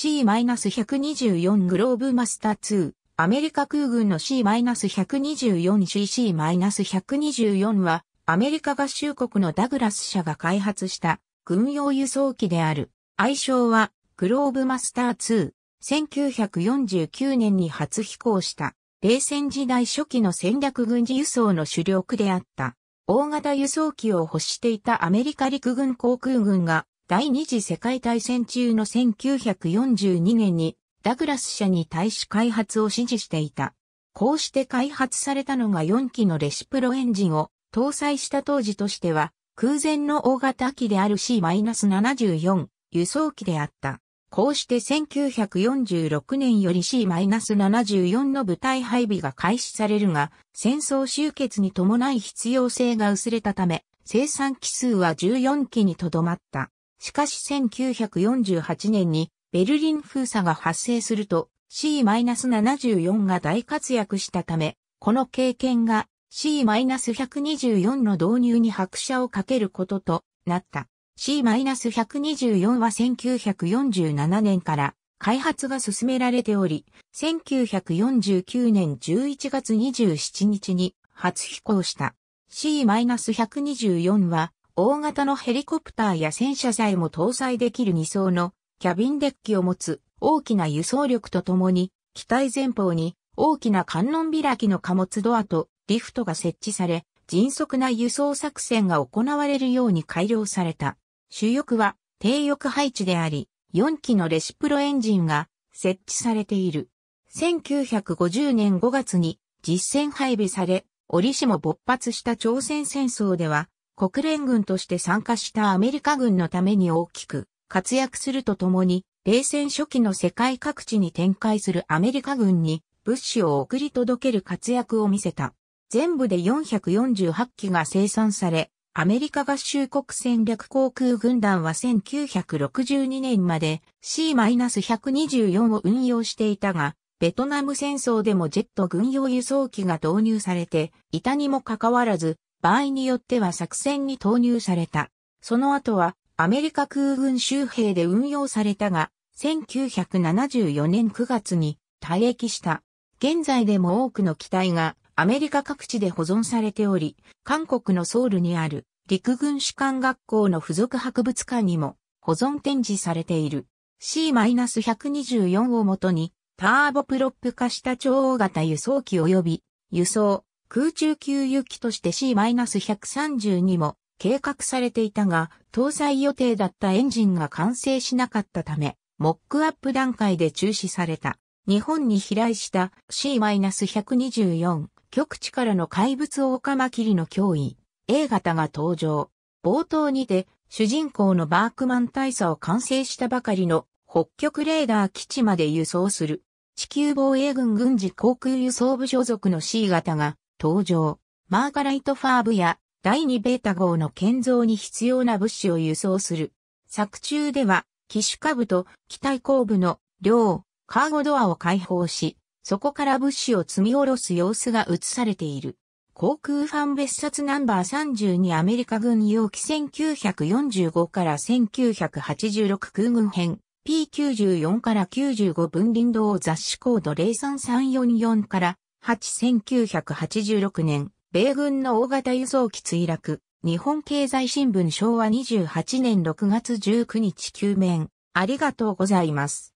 C-124 グローブマスター2、アメリカ空軍の C-124CC-124 は、アメリカ合衆国のダグラス社が開発した軍用輸送機である。愛称は、グローブマスター2、1949年に初飛行した、冷戦時代初期の戦略軍事輸送の主力であった。大型輸送機を欲していたアメリカ陸軍航空軍が第二次世界大戦中の1942年にダグラス社に対し開発を指示していた。こうして開発されたのが4機のレシプロエンジンを搭載した当時としては空前の大型機である C-74 輸送機であった。こうして1946年より C-74 の部隊配備が開始されるが、戦争終結に伴い必要性が薄れたため、生産機数は14機にとどまった。しかし1948年にベルリン封鎖が発生すると C-74 が大活躍したため、この経験が C-124 の導入に拍車をかけることとなった。C-124 は1947年から開発が進められており、1949年11月27日に初飛行した。C-124 は大型のヘリコプターや戦車剤も搭載できる2層のキャビンデッキを持つ大きな輸送力とともに、機体前方に大きな観音開きの貨物ドアとリフトが設置され、迅速な輸送作戦が行われるように改良された。主翼は低翼配置であり、4機のレシプロエンジンが設置されている。1950年5月に実戦配備され、折しも勃発した朝鮮戦争では国連軍として参加したアメリカ軍のために大きく活躍するとともに、冷戦初期の世界各地に展開するアメリカ軍に物資を送り届ける活躍を見せた。全部で448機が生産され、アメリカ合衆国戦略航空軍団は1962年まで C-124 を運用していたが、ベトナム戦争でもジェット軍用輸送機が導入されていたにもかかわらず、場合によっては作戦に投入された。その後はアメリカ空軍周兵で運用されたが、1974年9月に退役した。現在でも多くの機体がアメリカ各地で保存されており、韓国のソウルにある陸軍士官学校の付属博物館にも保存展示されている。C-124 をもとにターボプロップ化した超大型輸送機及び輸送、空中給油機として C-132 も計画されていたが、搭載予定だったエンジンが完成しなかったため、モックアップ段階で中止された。日本に飛来した C-124 極地からの怪物オオカマキリの脅威 A 型が登場。冒頭にて主人公のバークマン大佐を完成したばかりの北極レーダー基地まで輸送する。地球防衛軍軍事航空輸送部所属の C 型が登場。マーガライト・ファーブや第2ベータ号の建造に必要な物資を輸送する。作中では、機種下部と機体後部の両カーゴドアを開放し、そこから物資を積み下ろす様子が映されている。航空ファン別冊ナンバー32アメリカ軍用機1945から1986空軍編 P94 から95分林道雑誌コード03344から81986年、米軍の大型輸送機墜落、日本経済新聞昭和28年6月19日救命、ありがとうございます。